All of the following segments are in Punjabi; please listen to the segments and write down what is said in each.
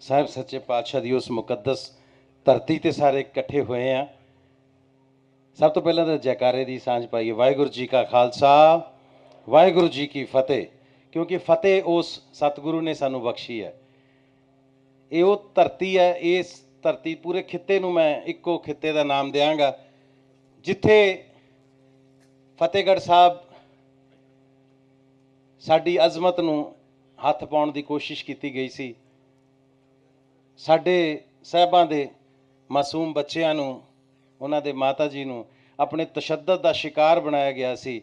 ਸਾਹਿਬ ਸੱਚੇ ਪਾਤਸ਼ਾਹ ਦੀ ਉਸ ਮੁਕੱਦਸ ਧਰਤੀ ਤੇ ਸਾਰੇ ਇਕੱਠੇ ਹੋਏ ਆ ਸਭ ਤੋਂ ਪਹਿਲਾਂ ਤਾਂ ਜੈਕਾਰੇ ਦੀ ਸਾਂਝ ਪਾਈਏ ਵਾਹਿਗੁਰੂ ਜੀ ਕਾ ਖਾਲਸਾ ਵਾਹਿਗੁਰੂ ਜੀ ਕੀ ਫਤਿਹ ਕਿਉਂਕਿ ਫਤਿਹ ਉਸ ਸਤਿਗੁਰੂ ਨੇ ਸਾਨੂੰ ਬਖਸ਼ੀ ਹੈ ਇਹ ਉਹ ਧਰਤੀ ਹੈ ਇਸ ਧਰਤੀ ਪੂਰੇ ਖਿੱਤੇ ਨੂੰ ਮੈਂ ਇੱਕੋ ਖਿੱਤੇ ਦਾ ਨਾਮ ਦੇਵਾਂਗਾ ਜਿੱਥੇ ਫਤਿਹਗੜ੍ਹ ਸਾਹਿਬ ਸਾਡੀ ਅਜ਼ਮਤ ਨੂੰ ਹੱਥ ਪਾਉਣ ਦੀ ਕੋਸ਼ਿਸ਼ ਕੀਤੀ ਗਈ ਸੀ ਸਾਡੇ ਸਹਿਬਾਂ ਦੇ ਮਾਸੂਮ ਬੱਚਿਆਂ ਨੂੰ ਉਹਨਾਂ ਦੇ ਮਾਤਾ ਜੀ ਨੂੰ ਆਪਣੇ ਤਸ਼ੱਦਦ ਦਾ ਸ਼ਿਕਾਰ ਬਣਾਇਆ ਗਿਆ ਸੀ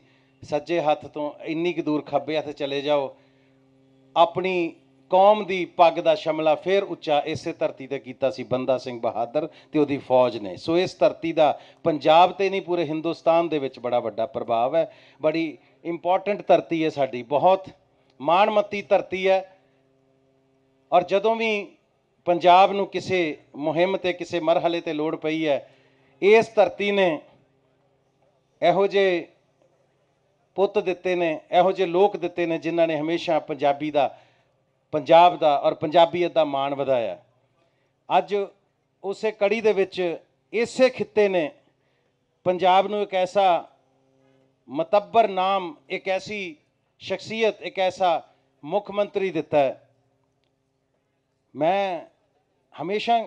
ਸੱਜੇ ਹੱਥ ਤੋਂ ਇੰਨੀ ਕਿ ਦੂਰ ਖੱਬੇ ਹੱਥ ਚਲੇ ਜਾਓ ਆਪਣੀ ਕੌਮ ਦੀ ਪੱਗ ਦਾ ਸ਼ਮਲਾ ਫੇਰ ਉੱਚਾ ਇਸੇ ਧਰਤੀ ਤੇ ਕੀਤਾ ਸੀ ਬੰਦਾ ਸਿੰਘ ਬਹਾਦਰ ਤੇ ਉਹਦੀ ਫੌਜ ਨੇ ਸੋ ਇਸ ਧਰਤੀ ਦਾ ਪੰਜਾਬ ਤੇ ਨਹੀਂ ਪੂਰੇ ਹਿੰਦੁਸਤਾਨ ਦੇ ਵਿੱਚ ਬੜਾ ਵੱਡਾ ਪ੍ਰਭਾਵ ਹੈ ਬੜੀ ਇੰਪੋਰਟੈਂਟ ਧਰਤੀ ਹੈ ਸਾਡੀ ਬਹੁਤ ਮਾਣਮਤੀ ਧਰਤੀ ਹੈ ਔਰ ਜਦੋਂ ਵੀ ਪੰਜਾਬ ਨੂੰ ਕਿਸੇ ਮੁਹਿੰਮ ਤੇ ਕਿਸੇ ਮਰਹਲੇ ਤੇ ਲੋੜ ਪਈ ਹੈ ਇਸ ਧਰਤੀ ਨੇ ਇਹੋ ਜਿਹੇ ਪੁੱਤ ਦਿੱਤੇ ਨੇ ਇਹੋ ਜਿਹੇ ਲੋਕ ਦਿੱਤੇ ਨੇ ਜਿਨ੍ਹਾਂ ਨੇ ਹਮੇਸ਼ਾ ਪੰਜਾਬੀ ਦਾ ਪੰਜਾਬ ਦਾ ਔਰ ਪੰਜਾਬੀਅਤ ਦਾ ਮਾਣ ਵਧਾਇਆ ਅੱਜ ਉਸੇ ਕੜੀ ਦੇ ਵਿੱਚ ਇਸੇ ਖਿੱਤੇ ਨੇ ਪੰਜਾਬ ਨੂੰ ਇੱਕ ਐਸਾ ਮਤੱਬਰ ਨਾਮ ਇੱਕ ਐਸੀ ਸ਼ਖਸੀਅਤ ਇੱਕ ਐਸਾ ਮੁੱਖ ਮੰਤਰੀ ਦਿੱਤਾ ਹੈ ਮੈਂ ਹਮੇਸ਼ਾ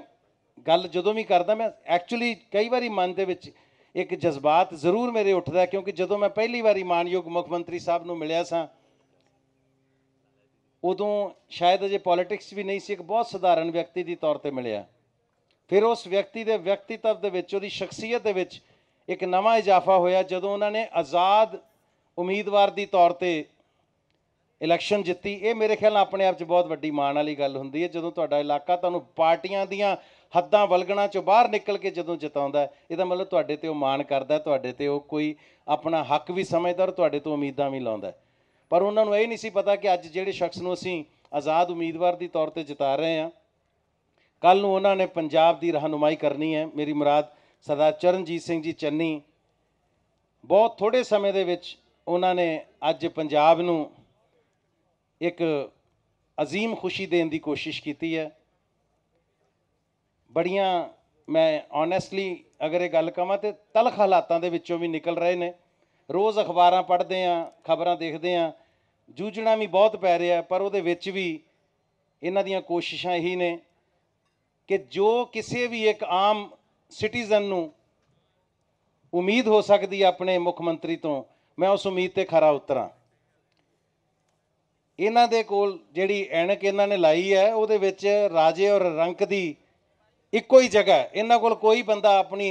ਗੱਲ ਜਦੋਂ ਵੀ ਕਰਦਾ ਮੈਂ ਐਕਚੁਅਲੀ ਕਈ ਵਾਰੀ ਮਨ ਦੇ ਵਿੱਚ ਇੱਕ ਜਜ਼ਬਾਤ ਜ਼ਰੂਰ ਮੇਰੇ ਉੱਠਦਾ ਕਿਉਂਕਿ ਜਦੋਂ ਮੈਂ ਪਹਿਲੀ ਵਾਰੀ ਮਾਨਯੋਗ ਮੁੱਖ ਮੰਤਰੀ ਸਾਹਿਬ ਨੂੰ ਮਿਲਿਆ ਸਾਂ ਉਦੋਂ ਸ਼ਾਇਦ ਅਜੇ ਪੋਲਿਟਿਕਸ ਵੀ ਨਹੀਂ ਸੀ ਇੱਕ ਬਹੁਤ ਸਧਾਰਨ ਵਿਅਕਤੀ ਦੀ ਤੌਰ ਤੇ ਮਿਲਿਆ ਫਿਰ ਉਸ ਵਿਅਕਤੀ ਦੇ ਵਿਅਕਤੀਤਵ ਦੇ ਵਿੱਚ ਉਹਦੀ ਸ਼ਖਸੀਅਤ ਦੇ ਵਿੱਚ ਇੱਕ ਨਵਾਂ ਇਜ਼ਾਫਾ ਹੋਇਆ ਜਦੋਂ ਉਹਨਾਂ ਨੇ ਆਜ਼ਾਦ ਉਮੀਦਵਾਰ ਦੀ ਤੌਰ ਤੇ ਇਲੈਕਸ਼ਨ ਜਿੱਤੀ ਇਹ ਮੇਰੇ ਖਿਆਲ ਨਾਲ ਆਪਣੇ ਆਪ 'ਚ ਬਹੁਤ ਵੱਡੀ ਮਾਣ ਵਾਲੀ ਗੱਲ ਹੁੰਦੀ ਹੈ ਜਦੋਂ ਤੁਹਾਡਾ ਇਲਾਕਾ ਤੁਹਾਨੂੰ ਪਾਰਟੀਆਂ ਦੀਆਂ ਹੱਦਾਂ ਵਲਗਣਾ ਚੋਂ ਬਾਹਰ ਨਿਕਲ ਕੇ ਜਦੋਂ ਜਿਤਾਉਂਦਾ ਇਹਦਾ ਮਤਲਬ ਤੁਹਾਡੇ ਤੇ ਉਹ ਮਾਣ ਕਰਦਾ ਤੁਹਾਡੇ ਤੇ ਉਹ ਕੋਈ ਆਪਣਾ ਹੱਕ ਵੀ ਸਮਝਦਾ ਔਰ ਤੁਹਾਡੇ ਤੋਂ ਉਮੀਦਾਂ ਵੀ ਲਾਉਂਦਾ ਪਰ ਉਹਨਾਂ ਨੂੰ ਇਹ ਨਹੀਂ ਸੀ ਪਤਾ ਕਿ ਅੱਜ ਜਿਹੜੇ ਸ਼ਖਸ ਨੂੰ ਅਸੀਂ ਆਜ਼ਾਦ ਉਮੀਦਵਾਰ ਦੀ ਤੌਰ ਤੇ ਜਿਤਾ ਰਹੇ ਹਾਂ ਕੱਲ ਨੂੰ ਉਹਨਾਂ ਨੇ ਪੰਜਾਬ ਦੀ ਰਹਿਨੁਮਾਈ ਕਰਨੀ ਹੈ ਮੇਰੀ ਮੁਰਾਦ ਸਰਦਾਰ ਚਰਨਜੀਤ ਸਿੰਘ ਜੀ ਚੰਨੀ ਬਹੁਤ ਥੋੜੇ ਸਮੇਂ ਦੇ ਵਿੱਚ ਉਹਨਾਂ ਨੇ ਅੱਜ ਪੰਜਾਬ ਨੂੰ ਇੱਕ عظیم ਖੁਸ਼ੀ ਦੇਣ ਦੀ ਕੋਸ਼ਿਸ਼ ਕੀਤੀ ਹੈ ਬੜੀਆਂ ਮੈਂ ਓਨੈਸਟਲੀ ਅਗਰ ਇਹ ਗੱਲ ਕਹਾਂ ਤੇ ਤਲਖ ਹਾਲਾਤਾਂ ਦੇ ਵਿੱਚੋਂ ਵੀ ਨਿਕਲ ਰਹੇ ਨੇ ਰੋਜ਼ ਅਖਬਾਰਾਂ ਪੜ੍ਹਦੇ ਆਂ ਖਬਰਾਂ ਦੇਖਦੇ ਆਂ ਜੂਝਣਾ ਵੀ ਬਹੁਤ ਪੈ ਰਿਹਾ ਪਰ ਉਹਦੇ ਵਿੱਚ ਵੀ ਇਹਨਾਂ ਦੀਆਂ ਕੋਸ਼ਿਸ਼ਾਂ ਇਹੀ ਨੇ ਕਿ ਜੋ ਕਿਸੇ ਵੀ ਇੱਕ ਆਮ ਸਿਟੀਜ਼ਨ ਨੂੰ ਉਮੀਦ ਹੋ ਸਕਦੀ ਆਪਣੇ ਮੁੱਖ ਮੰਤਰੀ ਤੋਂ ਮੈਂ ਉਸ ਉਮੀਦ ਤੇ ਖਰਾ ਉਤਰਾਂ ਇਹਨਾਂ ਦੇ ਕੋਲ ਜਿਹੜੀ ਐਣਕ ਇਹਨਾਂ ਨੇ ਲਾਈ ਹੈ ਉਹਦੇ ਵਿੱਚ ਰਾਜੇ ਔਰ ਰੰਕ ਦੀ ਇੱਕੋ ਹੀ ਜਗ੍ਹਾ ਇਹਨਾਂ ਕੋਲ ਕੋਈ ਬੰਦਾ ਆਪਣੀ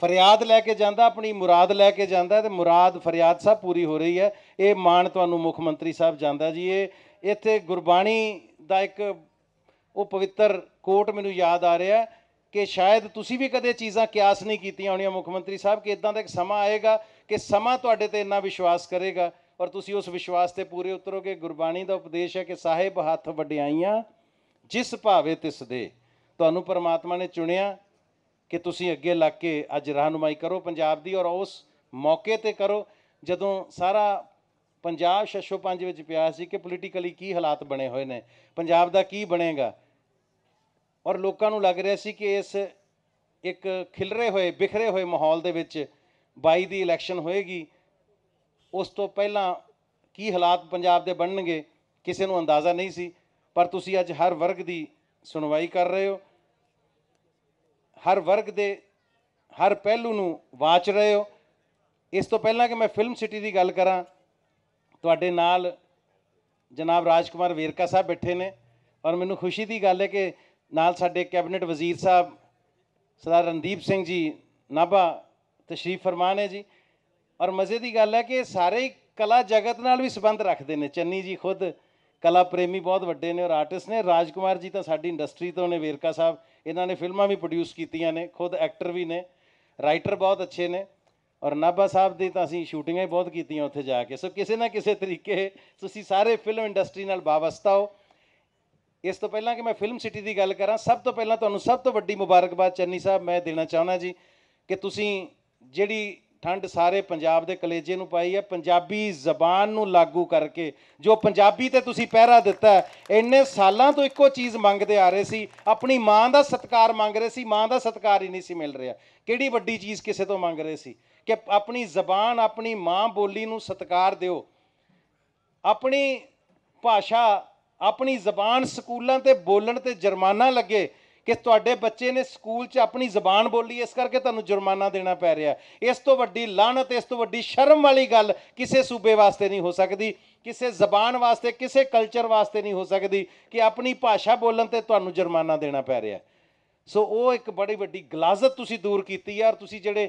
ਫਰਿਆਦ ਲੈ ਕੇ ਜਾਂਦਾ ਆਪਣੀ ਮੁਰਾਦ ਲੈ ਕੇ ਜਾਂਦਾ ਤੇ ਮੁਰਾਦ ਫਰਿਆਦ ਸਭ ਪੂਰੀ ਹੋ ਰਹੀ ਹੈ ਇਹ ਮਾਣ ਤੁਹਾਨੂੰ ਮੁੱਖ ਮੰਤਰੀ ਸਾਹਿਬ ਜਾਂਦਾ ਜੀ ਇਹ ਇੱਥੇ ਗੁਰਬਾਣੀ ਦਾ ਇੱਕ ਉਹ ਪਵਿੱਤਰ ਕੋਟ ਮੈਨੂੰ ਯਾਦ ਆ ਰਿਹਾ ਕਿ ਸ਼ਾਇਦ ਤੁਸੀਂ ਵੀ ਕਦੇ ਚੀਜ਼ਾਂ ਕਿਆਸ ਨਹੀਂ ਕੀਤੀਆਂ ਹੋਣੀਆਂ ਮੁੱਖ ਮੰਤਰੀ ਸਾਹਿਬ ਕਿ ਇਦਾਂ ਦਾ ਇੱਕ ਸਮਾਂ ਆਏਗਾ ਕਿ ਸਮਾਂ ਤੁਹਾਡੇ ਤੇ ਇੰਨਾ ਵਿਸ਼ਵਾਸ ਕਰੇਗਾ ਪਰ ਤੁਸੀਂ ਉਸ ਵਿਸ਼ਵਾਸ ਤੇ ਪੂਰੇ ਉਤਰੋਗੇ ਗੁਰਬਾਣੀ ਦਾ ਉਪਦੇਸ਼ ਹੈ ਕਿ ਸਾਹਿਬ ਹੱਥ ਵਡਿਆਈਆਂ ਜਿਸ ਭਾਵੇ ਤਿਸ ਦੇ ਤੁਹਾਨੂੰ ਪਰਮਾਤਮਾ ਨੇ ਚੁਣਿਆ ਕਿ ਤੁਸੀਂ ਅੱਗੇ ਲੱਗ ਕੇ ਅੱਜ ਰਹਿਨਮਾਈ ਕਰੋ ਪੰਜਾਬ ਦੀ ਔਰ ਉਸ ਮੌਕੇ ਤੇ ਕਰੋ ਜਦੋਂ ਸਾਰਾ ਪੰਜਾਬ ਸ਼ਸ਼ੋ ਪੰਜ ਵਿੱਚ ਪਿਆ ਸੀ ਕਿ ਪੋਲੀਟੀਕਲੀ ਕੀ ਹਾਲਾਤ ਬਣੇ ਹੋਏ ਨੇ ਪੰਜਾਬ ਦਾ ਕੀ ਬਣੇਗਾ ਔਰ ਲੋਕਾਂ ਨੂੰ ਲੱਗ ਰਿਹਾ ਸੀ ਕਿ ਇਸ ਇੱਕ ਖਿਲਰੇ ਹੋਏ ਬਿਖਰੇ ਹੋਏ ਮਾਹੌਲ ਦੇ ਵਿੱਚ 22 ਦੀ ਇਲੈਕਸ਼ਨ ਹੋਏਗੀ ਉਸ ਤੋਂ ਪਹਿਲਾਂ ਕੀ ਹਾਲਾਤ ਪੰਜਾਬ ਦੇ ਬਣਨਗੇ ਕਿਸੇ ਨੂੰ ਅੰਦਾਜ਼ਾ ਨਹੀਂ ਸੀ ਪਰ ਤੁਸੀਂ ਅੱਜ ਹਰ ਵਰਗ ਦੀ ਸੁਣਵਾਈ ਕਰ ਰਹੇ ਹੋ ਹਰ ਵਰਗ ਦੇ ਹਰ ਪਹਿਲੂ ਨੂੰ ਵਾਚ ਰਹੇ ਹੋ ਇਸ ਤੋਂ ਪਹਿਲਾਂ ਕਿ ਮੈਂ ਫਿਲਮ ਸਿਟੀ ਦੀ ਗੱਲ ਕਰਾਂ ਤੁਹਾਡੇ ਨਾਲ ਜਨਾਬ ਰਾਜਕੁਮਾਰ ਵੇਰਕਾ ਸਾਹਿਬ ਬੈਠੇ ਨੇ ਔਰ ਮੈਨੂੰ ਖੁਸ਼ੀ ਦੀ ਗੱਲ ਹੈ ਕਿ ਨਾਲ ਸਾਡੇ ਕੈਬਨਿਟ ਵਜ਼ੀਰ ਸਾਹਿਬ ਸਰਦਾਰ ਰਣਦੀਪ ਸਿੰਘ ਜੀ ਨਾਭਾ ਤਸ਼ਰੀਫ ਫਰਮਾਨੇ ਜੀ ਔਰ ਮਜ਼ੇ ਦੀ ਗੱਲ ਹੈ ਕਿ ਸਾਰੇ ਕਲਾ ਜਗਤ ਨਾਲ ਵੀ ਸੰਬੰਧ ਰੱਖਦੇ ਨੇ ਚੰਨੀ ਜੀ ਖੁਦ ਕਲਾ ਪ੍ਰੇਮੀ ਬਹੁਤ ਵੱਡੇ ਨੇ ਔਰ ਆਰਟਿਸਟ ਨੇ ਰਾਜਕੁਮਾਰ ਜੀ ਤਾਂ ਸਾਡੀ ਇੰਡਸਟਰੀ ਤੋਂ ਨੇ ਵੇਰਕਾ ਸਾਹਿਬ ਇਹਨਾਂ ਨੇ ਫਿਲਮਾਂ ਵੀ ਪ੍ਰੋਡਿਊਸ ਕੀਤੀਆਂ ਨੇ ਖੁਦ ਐਕਟਰ ਵੀ ਨੇ ਰਾਈਟਰ ਬਹੁਤ ਅੱਛੇ ਨੇ ਔਰ ਨਾਬਾ ਸਾਹਿਬ ਦੀ ਤਾਂ ਅਸੀਂ ਸ਼ੂਟਿੰਗਾਂ ਹੀ ਬਹੁਤ ਕੀਤੀਆਂ ਉੱਥੇ ਜਾ ਕੇ ਸੋ ਕਿਸੇ ਨਾ ਕਿਸੇ ਤਰੀਕੇ ਤੁਸੀਂ ਸਾਰੇ ਫਿਲਮ ਇੰਡਸਟਰੀ ਨਾਲ ਬਾਵਸਤਾ ਹੋ ਇਸ ਤੋਂ ਪਹਿਲਾਂ ਕਿ ਮੈਂ ਫਿਲਮ ਸਿਟੀ ਦੀ ਗੱਲ ਕਰਾਂ ਸਭ ਤੋਂ ਪਹਿਲਾਂ ਤੁਹਾਨੂੰ ਸਭ ਤੋਂ ਵੱਡੀ ਮੁਬਾਰਕਬਾਦ ਚੰਨੀ ਸਾਹਿਬ ਮੈਂ ਦੇਣਾ ਚਾਹੁੰਦਾ ਜੀ ਕਿ ਤੁਸੀਂ ਜਿਹੜੀ ਠੰਡ ਸਾਰੇ ਪੰਜਾਬ ਦੇ ਕਲੇਜੇ ਨੂੰ ਪਾਈ ਹੈ ਪੰਜਾਬੀ ਜ਼ਬਾਨ ਨੂੰ ਲਾਗੂ ਕਰਕੇ ਜੋ ਪੰਜਾਬੀ ਤੇ ਤੁਸੀਂ ਪਹਿਰਾ ਦਿੱਤਾ ਇੰਨੇ ਸਾਲਾਂ ਤੋਂ ਇੱਕੋ ਚੀਜ਼ ਮੰਗਦੇ ਆ ਰਹੇ ਸੀ ਆਪਣੀ ਮਾਂ ਦਾ ਸਤਕਾਰ ਮੰਗ ਰਹੇ ਸੀ ਮਾਂ ਦਾ ਸਤਕਾਰ ਹੀ ਨਹੀਂ ਸੀ ਮਿਲ ਰਿਹਾ ਕਿਹੜੀ ਵੱਡੀ ਚੀਜ਼ ਕਿਸੇ ਤੋਂ ਮੰਗ ਰਹੇ ਸੀ ਕਿ ਆਪਣੀ ਜ਼ਬਾਨ ਆਪਣੀ ਮਾਂ ਬੋਲੀ ਨੂੰ ਸਤਕਾਰ ਦਿਓ ਆਪਣੀ ਭਾਸ਼ਾ ਆਪਣੀ ਜ਼ਬਾਨ ਸਕੂਲਾਂ ਤੇ ਬੋਲਣ ਤੇ ਜੁਰਮਾਨਾ ਲੱਗੇ ਕਿ ਤੁਹਾਡੇ ਬੱਚੇ ਨੇ ਸਕੂਲ 'ਚ ਆਪਣੀ ਜ਼ਬਾਨ ਬੋਲੀ ਇਸ ਕਰਕੇ ਤੁਹਾਨੂੰ ਜੁਰਮਾਨਾ ਦੇਣਾ ਪੈ ਰਿਹਾ ਇਸ ਤੋਂ ਵੱਡੀ ਲਾਹਨਤ ਇਸ ਤੋਂ ਵੱਡੀ ਸ਼ਰਮ ਵਾਲੀ ਗੱਲ ਕਿਸੇ ਸੂਬੇ ਵਾਸਤੇ ਨਹੀਂ ਹੋ ਸਕਦੀ ਕਿਸੇ ਜ਼ਬਾਨ ਵਾਸਤੇ ਕਿਸੇ ਕਲਚਰ ਵਾਸਤੇ ਨਹੀਂ ਹੋ ਸਕਦੀ ਕਿ ਆਪਣੀ ਭਾਸ਼ਾ ਬੋਲਣ ਤੇ ਤੁਹਾਨੂੰ ਜੁਰਮਾਨਾ ਦੇਣਾ ਪੈ ਰਿਹਾ ਸੋ ਉਹ ਇੱਕ ਬੜੀ ਵੱਡੀ ਗਲਾਜ਼ਤ ਤੁਸੀਂ ਦੂਰ ਕੀਤੀ ਯਾਰ ਤੁਸੀਂ ਜਿਹੜੇ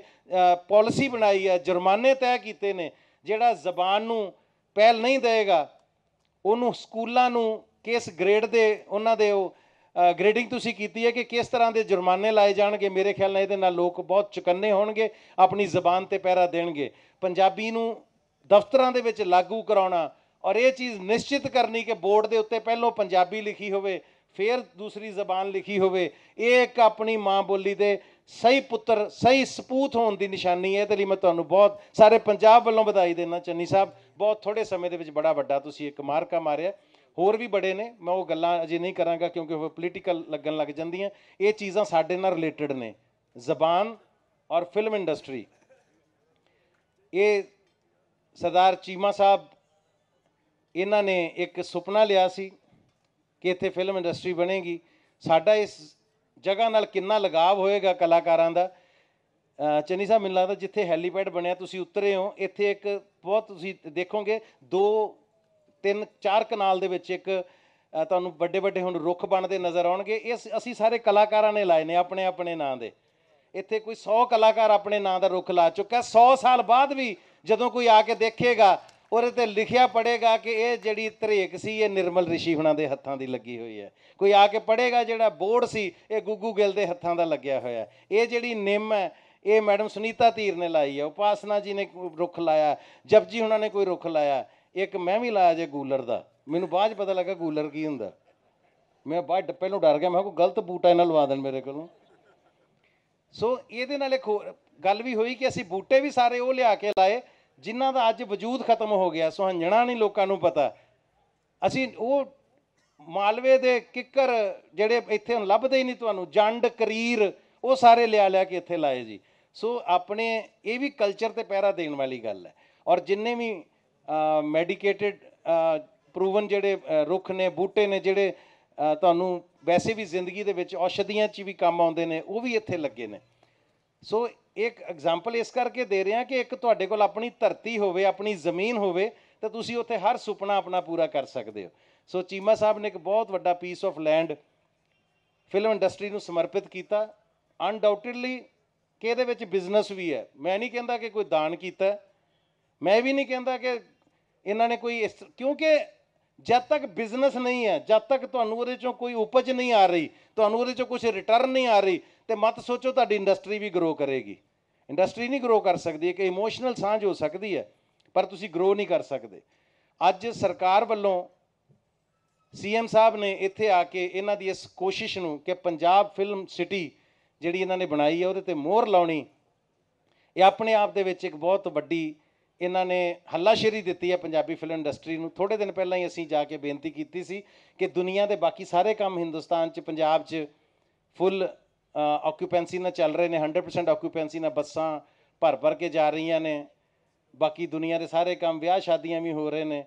ਪਾਲਿਸੀ ਬਣਾਈ ਹੈ ਜੁਰਮਾਨੇ ਤੈਅ ਕੀਤੇ ਨੇ ਜਿਹੜਾ ਜ਼ਬਾਨ ਨੂੰ ਪਹਿਲ ਨਹੀਂ ਦੇਵੇਗਾ ਉਹਨੂੰ ਸਕੂਲਾਂ ਨੂੰ ਕਿਸ ਗ੍ਰੇਡ ਦੇ ਉਹਨਾਂ ਦੇ ਉਹ ਗ੍ਰੇਡਿੰਗ ਤੁਸੀਂ ਕੀਤੀ ਹੈ ਕਿ ਕਿਸ ਤਰ੍ਹਾਂ ਦੇ ਜੁਰਮਾਨੇ ਲਾਏ ਜਾਣਗੇ ਮੇਰੇ ਖਿਆਲ ਨਾਲ ਇਹਦੇ ਨਾਲ ਲੋਕ ਬਹੁਤ ਚੁਕੰਨੇ ਹੋਣਗੇ ਆਪਣੀ ਜ਼ਬਾਨ ਤੇ ਪਹਿਰਾ ਦੇਣਗੇ ਪੰਜਾਬੀ ਨੂੰ ਦਫ਼ਤਰਾਂ ਦੇ ਵਿੱਚ ਲਾਗੂ ਕਰਾਉਣਾ ਔਰ ਇਹ ਚੀਜ਼ ਨਿਸ਼ਚਿਤ ਕਰਨੀ ਕਿ ਬੋਰਡ ਦੇ ਉੱਤੇ ਪਹਿਲਾਂ ਪੰਜਾਬੀ ਲਿਖੀ ਹੋਵੇ ਫਿਰ ਦੂਸਰੀ ਜ਼ਬਾਨ ਲਿਖੀ ਹੋਵੇ ਇਹ ਇੱਕ ਆਪਣੀ ਮਾਂ ਬੋਲੀ ਦੇ ਸਹੀ ਪੁੱਤਰ ਸਹੀ ਸਪੂਤ ਹੋਣ ਦੀ ਨਿਸ਼ਾਨੀ ਹੈ ਤੇ ਲਈ ਮੈਂ ਤੁਹਾਨੂੰ ਬਹੁਤ ਸਾਰੇ ਪੰਜਾਬ ਵੱਲੋਂ ਵਧਾਈ ਦੇਣਾ ਚੰਨੀ ਸਾਹਿਬ ਬਹੁਤ ਥੋੜੇ ਸਮੇਂ ਦੇ ਵਿੱਚ ਬੜਾ ਵੱਡਾ ਤੁਸੀਂ ਇੱਕ ਮਾਰਕਾ ਮਾਰਿਆ ਹੋਰ ਵੀ ਬੜੇ ਨੇ ਮੈਂ ਉਹ ਗੱਲਾਂ ਅਜੇ ਨਹੀਂ ਕਰਾਂਗਾ ਕਿਉਂਕਿ ਉਹ ਪੋਲੀਟੀਕਲ ਲੱਗਣ ਲੱਗ ਜਾਂਦੀਆਂ ਇਹ ਚੀਜ਼ਾਂ ਸਾਡੇ ਨਾਲ ਰਿਲੇਟਡ ਨੇ ਜ਼ਬਾਨ ਔਰ ਫਿਲਮ ਇੰਡਸਟਰੀ ਇਹ ਸਰਦਾਰ ਚੀਮਾ ਸਾਹਿਬ ਇਹਨਾਂ ਨੇ ਇੱਕ ਸੁਪਨਾ ਲਿਆ ਸੀ ਕਿ ਇੱਥੇ ਫਿਲਮ ਇੰਡਸਟਰੀ ਬਣੇਗੀ ਸਾਡਾ ਇਸ ਜਗ੍ਹਾ ਨਾਲ ਕਿੰਨਾ ਲਗਾਵ ਹੋਏਗਾ ਕਲਾਕਾਰਾਂ ਦਾ ਚੰਨੀ ਸਾਹਿਬ ਮੈਨੂੰ ਲੱਗਦਾ ਜਿੱਥੇ ਹੈਲੀਪੈਡ ਬਣਿਆ ਤੁਸੀਂ ਉਤਰੇ ਹੋ ਇੱਥੇ ਇੱਕ ਬਹੁਤ ਤੁਸੀਂ ਦੇਖੋਗੇ ਦੋ ਤਿੰਨ ਚਾਰ ਕਨਾਲ ਦੇ ਵਿੱਚ ਇੱਕ ਤੁਹਾਨੂੰ ਵੱਡੇ ਵੱਡੇ ਹੁਣ ਰੁੱਖ ਬਣਦੇ ਨਜ਼ਰ ਆਉਣਗੇ ਇਸ ਅਸੀਂ ਸਾਰੇ ਕਲਾਕਾਰਾਂ ਨੇ ਲਾਏ ਨੇ ਆਪਣੇ ਆਪਣੇ ਨਾਂ ਦੇ ਇੱਥੇ ਕੋਈ 100 ਕਲਾਕਾਰ ਆਪਣੇ ਨਾਂ ਦਾ ਰੁੱਖ ਲਾ ਚੁੱਕਾ 100 ਸਾਲ ਬਾਅਦ ਵੀ ਜਦੋਂ ਕੋਈ ਆ ਕੇ ਦੇਖੇਗਾ ਉਹਦੇ ਤੇ ਲਿਖਿਆ ਪੜੇਗਾ ਕਿ ਇਹ ਜਿਹੜੀ ਧਰੇਕ ਸੀ ਇਹ ਨਿਰਮਲ ਰਿਸ਼ੀ ਹੁਣਾਂ ਦੇ ਹੱਥਾਂ ਦੀ ਲੱਗੀ ਹੋਈ ਹੈ ਕੋਈ ਆ ਕੇ ਪੜੇਗਾ ਜਿਹੜਾ ਬੋਰਡ ਸੀ ਇਹ ਗੁੱਗੂ ਗਿੱਲ ਦੇ ਹੱਥਾਂ ਦਾ ਲੱਗਿਆ ਹੋਇਆ ਇਹ ਜਿਹੜੀ ਨਿੰਮ ਹੈ ਇਹ ਮੈਡਮ ਸੁਨੀਤਾ ਧੀਰ ਨੇ ਲਾਈ ਆ ਉਪਾਸਨਾ ਜੀ ਨੇ ਰੁੱਖ ਲਾਇਆ ਜਪਜੀ ਉਹਨਾਂ ਨੇ ਕੋਈ ਰੁੱਖ ਲਾਇਆ ਇੱਕ ਮੈਂ ਵੀ ਲਾਇਆ ਜੇ ਗੂਲਰ ਦਾ ਮੈਨੂੰ ਬਾਅਦ ਪਤਾ ਲੱਗਾ ਗੂਲਰ ਕੀ ਹੁੰਦਾ ਮੈਂ ਬਾਅਦ ਪਹਿਲੋਂ ਡਰ ਗਿਆ ਮੈਂ ਕੋਈ ਗਲਤ ਬੂਟਾ ਇਹਨਾਂ ਲਵਾ ਦੇਣ ਮੇਰੇ ਕੋਲੋਂ ਸੋ ਇਹਦੇ ਨਾਲ ਇੱਕ ਗੱਲ ਵੀ ਹੋਈ ਕਿ ਅਸੀਂ ਬੂਟੇ ਵੀ ਸਾਰੇ ਉਹ ਲਿਆ ਕੇ ਲਾਏ ਜਿਨ੍ਹਾਂ ਦਾ ਅੱਜ ਵਜੂਦ ਖਤਮ ਹੋ ਗਿਆ ਸੁਹੰਜਣਾ ਨਹੀਂ ਲੋਕਾਂ ਨੂੰ ਪਤਾ ਅਸੀਂ ਉਹ ਮਾਲਵੇ ਦੇ ਕਿੱਕਰ ਜਿਹੜੇ ਇੱਥੇ ਹੁਣ ਲੱਭਦੇ ਹੀ ਨਹੀਂ ਤੁਹਾਨੂੰ ਜੰਡ ਕਰੀਰ ਉਹ ਸਾਰੇ ਲਿਆ ਲਿਆ ਕੇ ਇੱਥੇ ਲਾਏ ਜੀ ਸੋ ਆਪਣੇ ਇਹ ਵੀ ਕਲਚਰ ਤੇ ਪਹਿਰਾ ਦੇਣ ਵਾਲੀ ਗੱਲ ਹੈ ਔਰ ਜਿੰਨੇ ਵੀ ਮੈਡੀਕੇਟਿਡ ਪ੍ਰੂਵਨ ਜਿਹੜੇ ਰੁੱਖ ਨੇ ਬੂਟੇ ਨੇ ਜਿਹੜੇ ਤੁਹਾਨੂੰ ਵੈਸੇ ਵੀ ਜ਼ਿੰਦਗੀ ਦੇ ਵਿੱਚ ਔਸ਼ਧੀਆਂ 'ਚ ਵੀ ਕੰਮ ਆਉਂਦੇ ਨੇ ਉਹ ਵੀ ਇੱਥੇ ਲੱਗੇ ਨੇ ਸੋ ਇੱਕ ਐਗਜ਼ਾਮਪਲ ਇਸ ਕਰਕੇ ਦੇ ਰਿਹਾ ਕਿ ਇੱਕ ਤੁਹਾਡੇ ਕੋਲ ਆਪਣੀ ਧਰਤੀ ਹੋਵੇ ਆਪਣੀ ਜ਼ਮੀਨ ਹੋਵੇ ਤਾਂ ਤੁਸੀਂ ਉੱਥੇ ਹਰ ਸੁਪਨਾ ਆਪਣਾ ਪੂਰਾ ਕਰ ਸਕਦੇ ਹੋ ਸੋ ਚੀਮਾ ਸਾਹਿਬ ਨੇ ਇੱਕ ਬਹੁਤ ਵੱਡਾ piece of land film industry ਨੂੰ ਸਮਰਪਿਤ ਕੀਤਾ ਅਨਡਾਊਟਡਲੀ ਕਿ ਇਹਦੇ ਵਿੱਚ ਬਿਜ਼ਨਸ ਵੀ ਹੈ ਮੈਂ ਨਹੀਂ ਕਹਿੰਦਾ ਕਿ ਕੋਈ ਦਾਨ ਕੀਤਾ ਮੈਂ ਵੀ ਨਹੀਂ ਕਹਿੰਦਾ ਕਿ ਇਹਨਾਂ ਨੇ ਕੋਈ ਕਿਉਂਕਿ ਜਦ ਤੱਕ ਬਿਜ਼ਨਸ ਨਹੀਂ ਹੈ ਜਦ ਤੱਕ ਤੁਹਾਨੂੰ ਉਹਦੇ ਚੋਂ ਕੋਈ ਉਪਜ ਨਹੀਂ ਆ ਰਹੀ ਤੁਹਾਨੂੰ ਉਹਦੇ ਚੋਂ ਕੁਝ ਰਿਟਰਨ ਨਹੀਂ ਆ ਰਹੀ ਤੇ ਮਤ ਸੋਚੋ ਤੁਹਾਡੀ ਇੰਡਸਟਰੀ ਵੀ ਗਰੋ ਕਰੇਗੀ ਇੰਡਸਟਰੀ ਨਹੀਂ ਗਰੋ ਕਰ ਸਕਦੀ ਕਿ ਇਮੋਸ਼ਨਲ ਸਾਂਝ ਹੋ ਸਕਦੀ ਹੈ ਪਰ ਤੁਸੀਂ ਗਰੋ ਨਹੀਂ ਕਰ ਸਕਦੇ ਅੱਜ ਸਰਕਾਰ ਵੱਲੋਂ ਸੀਐਮ ਸਾਹਿਬ ਨੇ ਇੱਥੇ ਆ ਕੇ ਇਹਨਾਂ ਦੀ ਇਸ ਕੋਸ਼ਿਸ਼ ਨੂੰ ਕਿ ਪੰਜਾਬ ਫਿਲਮ ਸਿਟੀ ਜਿਹੜੀ ਇਹਨਾਂ ਨੇ ਬਣਾਈ ਹੈ ਉਹਦੇ ਤੇ ਮੋਹਰ ਲਾਉਣੀ ਇਹ ਆਪਣੇ ਆਪ ਦੇ ਵਿੱਚ ਇੱਕ ਬਹੁਤ ਵੱਡੀ ਇਹਨਾਂ ਨੇ ਹੱਲਾਸ਼ੇਰੀ ਦਿੱਤੀ ਹੈ ਪੰਜਾਬੀ ਫਿਲਮ ਇੰਡਸਟਰੀ ਨੂੰ ਥੋੜੇ ਦਿਨ ਪਹਿਲਾਂ ਹੀ ਅਸੀਂ ਜਾ ਕੇ ਬੇਨਤੀ ਕੀਤੀ ਸੀ ਕਿ ਦੁਨੀਆ ਦੇ ਬਾਕੀ ਸਾਰੇ ਕੰਮ ਹਿੰਦੁਸਤਾਨ 'ਚ ਪੰਜਾਬ 'ਚ ਫੁੱਲ ਆਕਿਊਪੈਂਸੀ ਨਾਲ ਚੱਲ ਰਹੇ ਨੇ 100% ਆਕਿਊਪੈਂਸੀ ਨਾਲ ਬੱਸਾਂ ਭਰ ਭਰ ਕੇ ਜਾ ਰਹੀਆਂ ਨੇ ਬਾਕੀ ਦੁਨੀਆ ਦੇ ਸਾਰੇ ਕੰਮ ਵਿਆਹ ਸ਼ਾਦੀਆਂ ਵੀ ਹੋ ਰਹੇ ਨੇ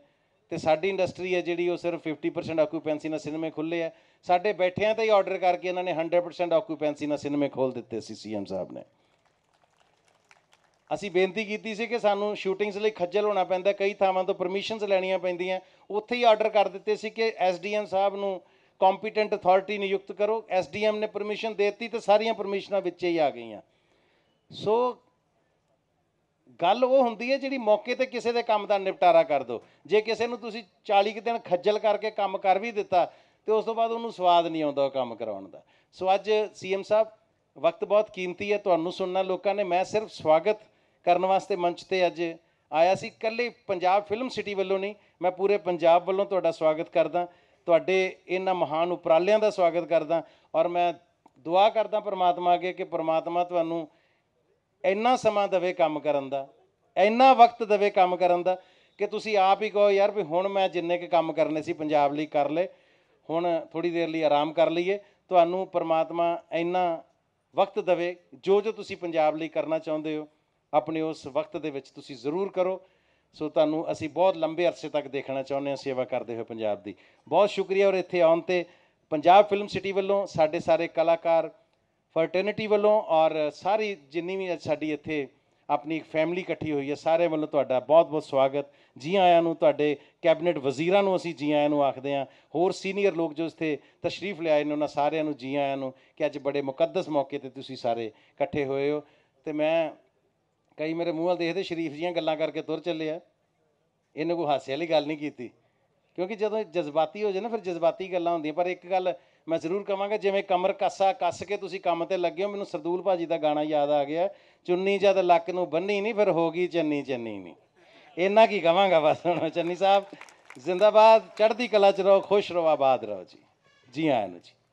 ਤੇ ਸਾਡੀ ਇੰਡਸਟਰੀ ਹੈ ਜਿਹੜੀ ਉਹ ਸਿਰਫ 50% ਆਕੂਪੈਂਸੀ ਨਾਲ ਸਿਨੇਮੇ ਖੁੱਲੇ ਆ ਸਾਡੇ ਬੈਠਿਆਂ ਤੇ ਹੀ ਆਰਡਰ ਕਰਕੇ ਇਹਨਾਂ ਨੇ 100% ਆਕੂਪੈਂਸੀ ਨਾਲ ਸਿਨੇਮੇ ਖੋਲ ਦਿੱਤੇ ਸੀ ਸੀਐਮ ਸਾਹਿਬ ਨੇ ਅਸੀਂ ਬੇਨਤੀ ਕੀਤੀ ਸੀ ਕਿ ਸਾਨੂੰ ਸ਼ੂਟਿੰਗਸ ਲਈ ਖੱਜਲ ਹੋਣਾ ਪੈਂਦਾ ਕਈ ਥਾਵਾਂ ਤੋਂ ਪਰਮਿਸ਼ਨਸ ਲੈਣੀਆਂ ਪੈਂਦੀਆਂ ਉੱਥੇ ਹੀ ਆਰਡਰ ਕਰ ਦਿੱਤੇ ਸੀ ਕਿ ਐਸਡੀਐਮ ਸਾਹਿਬ ਨੂੰ ਕੰਪੀਟੈਂਟ ਅਥਾਰਟੀ ਨਿਯੁਕਤ ਕਰੋ ਐਸਡੀਐਮ ਨੇ ਪਰਮਿਸ਼ਨ ਦੇ ਦਿੱਤੀ ਤੇ ਸਾਰੀਆਂ ਪਰਮਿਸ਼ਨਾਂ ਵਿੱਚ ਹੀ ਆ ਗਈਆਂ ਸੋ ਗੱਲ ਉਹ ਹੁੰਦੀ ਹੈ ਜਿਹੜੀ ਮੌਕੇ ਤੇ ਕਿਸੇ ਦੇ ਕੰਮ ਦਾ ਨਿਪਟਾਰਾ ਕਰ ਦੋ ਜੇ ਕਿਸੇ ਨੂੰ ਤੁਸੀਂ 40 ਕਿ ਦਿਨ ਖੱਜਲ ਕਰਕੇ ਕੰਮ ਕਰ ਵੀ ਦਿੱਤਾ ਤੇ ਉਸ ਤੋਂ ਬਾਅਦ ਉਹਨੂੰ ਸਵਾਦ ਨਹੀਂ ਆਉਂਦਾ ਕੰਮ ਕਰਾਉਣ ਦਾ ਸੋ ਅੱਜ ਸੀਐਮ ਸਾਹਿਬ ਵਕਤ ਬਹੁਤ ਕੀਮਤੀ ਹੈ ਤੁਹਾਨੂੰ ਸੁਣਨਾ ਲੋਕਾਂ ਨੇ ਮੈਂ ਸਿਰਫ ਸਵਾਗਤ ਕਰਨ ਵਾਸਤੇ ਮੰਚ ਤੇ ਅੱਜ ਆਇਆ ਸੀ ਇਕੱਲੇ ਪੰਜਾਬ ਫਿਲਮ ਸਿਟੀ ਵੱਲੋਂ ਨਹੀਂ ਮੈਂ ਪੂਰੇ ਪੰਜਾਬ ਵੱਲੋਂ ਤੁਹਾਡਾ ਸਵਾਗਤ ਕਰਦਾ ਤੁਹਾਡੇ ਇਹਨਾਂ ਮਹਾਨ ਉਪਰਾਲਿਆਂ ਦਾ ਸਵਾਗਤ ਕਰਦਾ ਔਰ ਮੈਂ ਦੁਆ ਕਰਦਾ ਪਰਮਾਤਮਾ ਅੱਗੇ ਕਿ ਪਰਮਾਤਮਾ ਤੁਹਾਨੂੰ ਇੰਨਾ ਸਮਾਂ ਦਵੇ ਕੰਮ ਕਰਨ ਦਾ ਇੰਨਾ ਵਕਤ ਦਵੇ ਕੰਮ ਕਰਨ ਦਾ ਕਿ ਤੁਸੀਂ ਆਪ ਹੀ ਕਹੋ ਯਾਰ ਵੀ ਹੁਣ ਮੈਂ ਜਿੰਨੇ ਕੇ ਕੰਮ ਕਰਨੇ ਸੀ ਪੰਜਾਬ ਲਈ ਕਰ ਲਏ ਹੁਣ ਥੋੜੀ ਦੇਰ ਲਈ ਆਰਾਮ ਕਰ ਲਈਏ ਤੁਹਾਨੂੰ ਪਰਮਾਤਮਾ ਇੰਨਾ ਵਕਤ ਦਵੇ ਜੋ ਜੋ ਤੁਸੀਂ ਪੰਜਾਬ ਲਈ ਕਰਨਾ ਚਾਹੁੰਦੇ ਹੋ ਆਪਣੇ ਉਸ ਵਕਤ ਦੇ ਵਿੱਚ ਤੁਸੀਂ ਜ਼ਰੂਰ ਕਰੋ ਸੋ ਤੁਹਾਨੂੰ ਅਸੀਂ ਬਹੁਤ ਲੰਬੇ ਅਰਸੇ ਤੱਕ ਦੇਖਣਾ ਚਾਹੁੰਦੇ ਹਾਂ ਸੇਵਾ ਕਰਦੇ ਹੋਏ ਪੰਜਾਬ ਦੀ ਬਹੁਤ ਸ਼ੁਕਰੀਆ ਔਰ ਇੱਥੇ ਆਉਣ ਤੇ ਪੰਜਾਬ ਫਿਲਮ ਸਿਟੀ ਵੱਲੋਂ ਸਾਡੇ ਸਾਰੇ ਕਲਾਕਾਰ ਫਰਟਰਨਿਟੀ ਵੱਲੋਂ ਔਰ ਸਾਰੀ ਜਿੰਨੀ ਵੀ ਸਾਡੀ ਇੱਥੇ ਆਪਣੀ ਇੱਕ ਫੈਮਿਲੀ ਇਕੱਠੀ ਹੋਈ ਹੈ ਸਾਰੇ ਵੱਲੋਂ ਤੁਹਾਡਾ ਬਹੁਤ-ਬਹੁਤ ਸਵਾਗਤ ਜੀ ਆਇਆਂ ਨੂੰ ਤੁਹਾਡੇ ਕੈਬਨਿਟ ਵਜ਼ੀਰਾਂ ਨੂੰ ਅਸੀਂ ਜੀ ਆਇਆਂ ਨੂੰ ਆਖਦੇ ਹਾਂ ਹੋਰ ਸੀਨੀਅਰ ਲੋਕ ਜੋ ਇੱਥੇ ਤਸ਼ਰੀਫ ਲਿਆਏ ਨੇ ਉਹਨਾਂ ਸਾਰਿਆਂ ਨੂੰ ਜੀ ਆਇਆਂ ਨੂੰ ਕਿ ਅੱਜ ਬੜੇ ਮੁਕੱਦਸ ਮੌਕੇ ਤੇ ਤੁਸੀਂ ਸਾਰੇ ਇਕੱਠੇ ਹੋਏ ਹੋ ਤੇ ਮੈਂ ਕਈ ਮੇਰੇ ਮੂੰਹ ਵੱਲ ਦੇਖਦੇ ਸ਼ਰੀਫ ਜੀਆਂ ਗੱਲਾਂ ਕਰਕੇ ਤੁਰ ਚੱਲੇ ਆ ਇਹਨੇ ਕੋਈ ਹਾਸੇ ਵਾਲੀ ਗੱਲ ਨਹੀਂ ਕੀਤੀ ਕਿਉਂਕਿ ਜਦੋਂ ਜਜ਼ਬਾਤੀ ਹੋ ਜਾਏ ਨਾ ਫਿਰ ਜਜ਼ਬਾਤੀ ਗੱਲਾਂ ਹੁੰਦੀਆਂ ਪਰ ਇੱਕ ਗੱਲ ਮੈਂ ਜ਼ਰੂਰ ਕਹਾਂਗਾ ਜਿਵੇਂ ਕਮਰ ਕੱਸਾ ਕੱਸ ਕੇ ਤੁਸੀਂ ਕੰਮ ਤੇ ਲੱਗੇ ਹੋ ਮੈਨੂੰ ਸਰਦੂਲ ਭਾਜੀ ਦਾ ਗਾਣਾ ਯਾਦ ਆ ਗਿਆ ਚੁੰਨੀ ਜਦ ਲੱਕ ਨੂੰ ਬੰਨੀ ਨਹੀਂ ਫਿਰ ਹੋ ਗਈ ਚੰਨੀ ਚੰਨੀ ਨਹੀਂ ਇੰਨਾ ਕੀ ਕਹਾਂਗਾ ਬਸ ਹੁਣ ਚੰਨੀ ਸਾਹਿਬ ਜ਼ਿੰਦਾਬਾਦ ਚੜ੍ਹਦੀ ਕਲਾ ਚ ਰਹੋ ਖੁਸ਼ ਰਹੋ ਆਬਾਦ ਰਹੋ ਜੀ ਜੀ ਆਇਆਂ ਨੂੰ ਜੀ